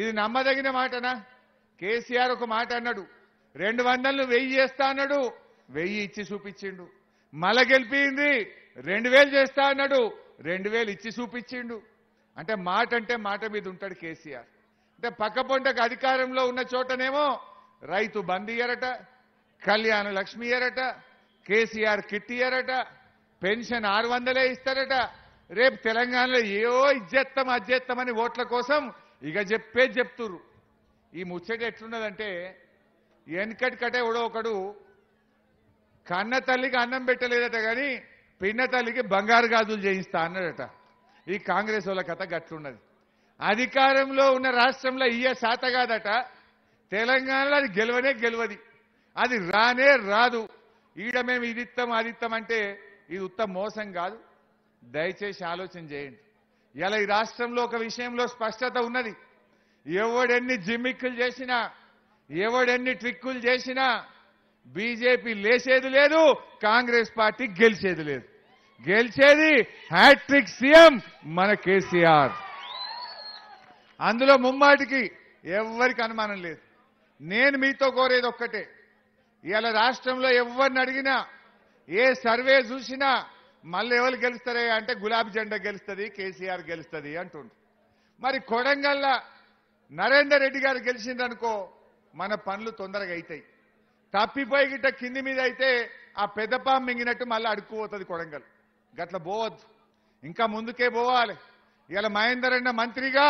ఇది నమ్మదగిన మాటనా కేసీఆర్ ఒక మాట అన్నాడు రెండు వందలు వెయ్యి చేస్తా అన్నాడు వెయ్యి ఇచ్చి చూపించిండు మల గెలిపింది రెండు వేలు చేస్తా అన్నాడు రెండు వేలు ఇచ్చి చూపించిండు అంటే మాట అంటే మాట మీద ఉంటాడు కేసీఆర్ అంటే పక్క పొంటకు అధికారంలో ఉన్న చోటనేమో రైతు బందియరట కళ్యాణ లక్ష్మి లక్ష్మియరట కేసీఆర్ కిట్టియరట పెన్షన్ ఆరు వందలే ఇస్తారట రేపు తెలంగాణలో ఏవో ఇజ్జెత్తం అజ్జెత్తం అని ఓట్ల కోసం ఇక చెప్పే చెప్తురు ఈ ముచ్చట ఎట్లున్నదంటే కట్టే ఎవడో ఒకడు కన్న తల్లికి అన్నం పెట్టలేదట కానీ పిన్న తల్లికి బంగారు గాజులు చేయిస్తా అన్నాడట ఈ కాంగ్రెస్ వాళ్ళ కథ గట్లున్నది అధికారంలో ఉన్న రాష్ట్రంలో ఇయ్య శాత కాదట తెలంగాణలో అది గెలవనే గెలవది అది రానే రాదు ఈడ మేము ఇదిత్తం ఆదిత్తం అంటే ఇది ఉత్తం మోసం కాదు దయచేసి ఆలోచన చేయండి ఇలా ఈ రాష్ట్రంలో ఒక విషయంలో స్పష్టత ఉన్నది ఎవడెన్ని జిమ్మిక్కులు చేసినా ఎవడెన్ని ట్రిక్కులు చేసినా బీజేపీ లేసేది లేదు కాంగ్రెస్ పార్టీ గెలిచేది లేదు గెలిచేది హ్యాట్రిక్ సీఎం మన కేసీఆర్ అందులో ముమ్మాటికి ఎవరికి అనుమానం లేదు నేను మీతో కోరేది ఒక్కటే ఇలా రాష్ట్రంలో ఎవరిని అడిగినా ఏ సర్వే చూసినా మళ్ళీ ఎవరు గెలుస్తారే అంటే గులాబీ జెండా గెలుస్తుంది కేసీఆర్ గెలుస్తుంది అంటుండ్రు మరి కొడంగల్ నరేందర్ రెడ్డి గారు గెలిచిందనుకో మన పనులు తొందరగా అవుతాయి తప్పిపోయి గిట్ట కింది మీద అయితే ఆ పెద్దపా మింగినట్టు మళ్ళీ అడుక్కుపోతుంది కొడంగల్ గట్ల పోవద్దు ఇంకా ముందుకే పోవాలి ఇలా మహేందర్ అన్న మంత్రిగా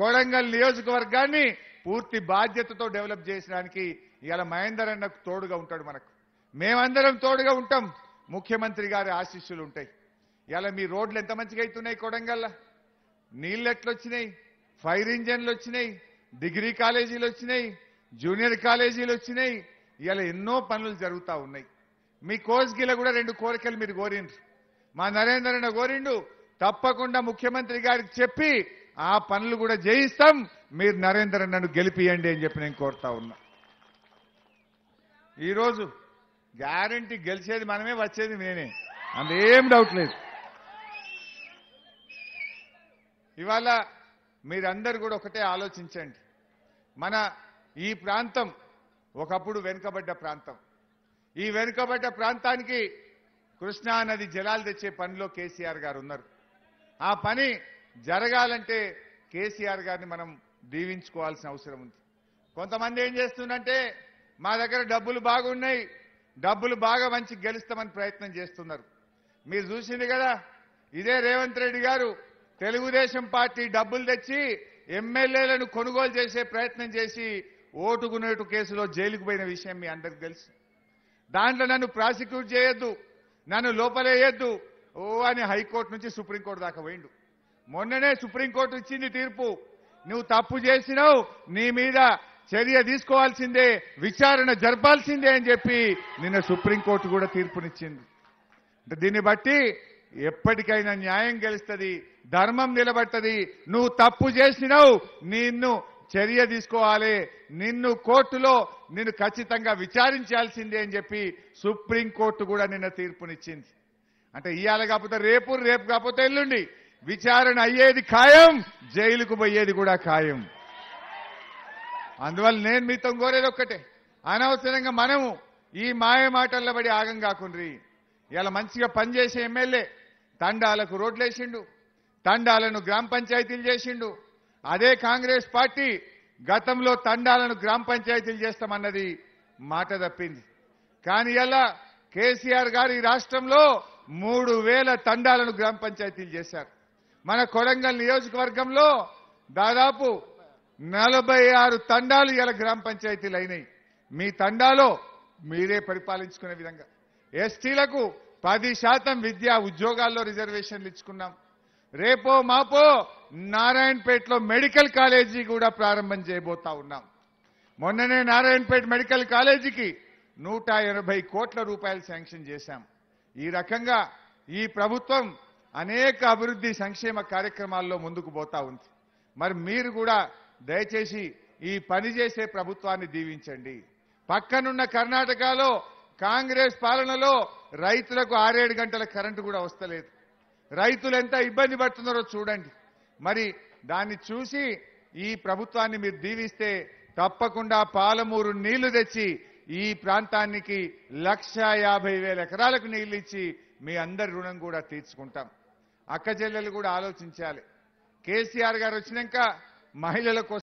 కొడంగల్ నియోజకవర్గాన్ని పూర్తి బాధ్యతతో డెవలప్ చేసడానికి ఇలా మహేందర్ అన్నకు తోడుగా ఉంటాడు మనకు మేమందరం తోడుగా ఉంటాం ముఖ్యమంత్రి గారి ఆశీస్సులు ఉంటాయి ఇలా మీ రోడ్లు ఎంత మంచిగా అవుతున్నాయి కొడంగల్లో నీళ్ళు ఫైర్ ఇంజన్లు వచ్చినాయి డిగ్రీ కాలేజీలు వచ్చినాయి జూనియర్ కాలేజీలు వచ్చినాయి ఇలా ఎన్నో పనులు జరుగుతూ ఉన్నాయి మీ కోస్గిల కూడా రెండు కోరికలు మీరు కోరిండ్రు మా నరేంద్రన్న కోరిండు తప్పకుండా ముఖ్యమంత్రి గారికి చెప్పి ఆ పనులు కూడా చేయిస్తాం మీరు నరేంద్రన్నను గెలిపియండి అని చెప్పి నేను కోరుతా ఉన్నా ఈరోజు గ్యారంటీ గెలిచేది మనమే వచ్చేది నేనే అందుకేం డౌట్ లేదు ఇవాళ మీరందరు కూడా ఒకటే ఆలోచించండి మన ఈ ప్రాంతం ఒకప్పుడు వెనుకబడ్డ ప్రాంతం ఈ వెనుకబడ్డ ప్రాంతానికి కృష్ణానది జలాలు తెచ్చే పనిలో కేసీఆర్ గారు ఉన్నారు ఆ పని జరగాలంటే కేసీఆర్ గారిని మనం దీవించుకోవాల్సిన అవసరం ఉంది కొంతమంది ఏం చేస్తుందంటే మా దగ్గర డబ్బులు బాగున్నాయి డబ్బులు బాగా మంచి గెలుస్తామని ప్రయత్నం చేస్తున్నారు మీరు చూసింది కదా ఇదే రేవంత్ రెడ్డి గారు తెలుగుదేశం పార్టీ డబ్బులు తెచ్చి ఎమ్మెల్యేలను కొనుగోలు చేసే ప్రయత్నం చేసి ఓటుకునేటు కేసులో జైలుకు పోయిన విషయం మీ అందరికి తెలుసు దాంట్లో నన్ను ప్రాసిక్యూట్ చేయొద్దు నన్ను లోపలేయొద్దు ఓ అని హైకోర్టు నుంచి సుప్రీంకోర్టు దాకా పోయిండు మొన్ననే సుప్రీంకోర్టు ఇచ్చింది తీర్పు నువ్వు తప్పు చేసినావు నీ మీద చర్య తీసుకోవాల్సిందే విచారణ జరపాల్సిందే అని చెప్పి నిన్న సుప్రీంకోర్టు కూడా తీర్పునిచ్చింది దీన్ని బట్టి ఎప్పటికైనా న్యాయం గెలుస్తుంది ధర్మం నిలబడుతుంది నువ్వు తప్పు చేసినావు నిన్ను చర్య తీసుకోవాలి నిన్ను కోర్టులో నిన్ను ఖచ్చితంగా విచారించాల్సిందే అని చెప్పి సుప్రీంకోర్టు కూడా నిన్న తీర్పునిచ్చింది అంటే ఇవాళ కాకపోతే రేపు రేపు కాకపోతే ఎల్లుండి విచారణ అయ్యేది ఖాయం జైలుకు పోయేది కూడా ఖాయం అందువల్ల నేను మీతో కోరేది ఒక్కటే అనవసరంగా మనము ఈ మాయ మాటల్లో పడి ఆగం కాకుండ్రి ఇలా మంచిగా పనిచేసే ఎమ్మెల్యే తండాలకు రోడ్లు వేసిండు తండాలను గ్రామ పంచాయతీలు చేసిండు అదే కాంగ్రెస్ పార్టీ గతంలో తండాలను గ్రామ పంచాయతీలు చేస్తామన్నది మాట తప్పింది కానీ ఇలా కేసీఆర్ గారు ఈ రాష్ట్రంలో మూడు వేల తండాలను గ్రామ పంచాయతీలు చేశారు మన కొడంగల్ నియోజకవర్గంలో దాదాపు నలభై ఆరు తండాలు ఇలా గ్రామ పంచాయతీలు అయినాయి మీ తండాలో మీరే పరిపాలించుకునే విధంగా ఎస్టీలకు పది శాతం విద్యా ఉద్యోగాల్లో రిజర్వేషన్లు ఇచ్చుకున్నాం రేపో మాపో నారాయణపేటలో మెడికల్ కాలేజీ కూడా ప్రారంభం చేయబోతా ఉన్నాం మొన్ననే నారాయణపేట మెడికల్ కాలేజీకి నూట ఎనభై కోట్ల రూపాయలు శాంక్షన్ చేశాం ఈ రకంగా ఈ ప్రభుత్వం అనేక అభివృద్ధి సంక్షేమ కార్యక్రమాల్లో ముందుకు పోతా ఉంది మరి మీరు కూడా దయచేసి ఈ పని చేసే ప్రభుత్వాన్ని దీవించండి పక్కనున్న కర్ణాటకలో కాంగ్రెస్ పాలనలో రైతులకు ఆరేడు గంటల కరెంటు కూడా వస్తలేదు రైతులు ఎంత ఇబ్బంది పడుతున్నారో చూడండి మరి దాన్ని చూసి ఈ ప్రభుత్వాన్ని మీరు దీవిస్తే తప్పకుండా పాలమూరు నీళ్లు తెచ్చి ఈ ప్రాంతానికి లక్ష యాభై వేల ఎకరాలకు నీళ్లు ఇచ్చి మీ అందరి రుణం కూడా తీర్చుకుంటాం అక్క చెల్లెలు కూడా ఆలోచించాలి కేసీఆర్ గారు వచ్చినాక మహిళల కోసం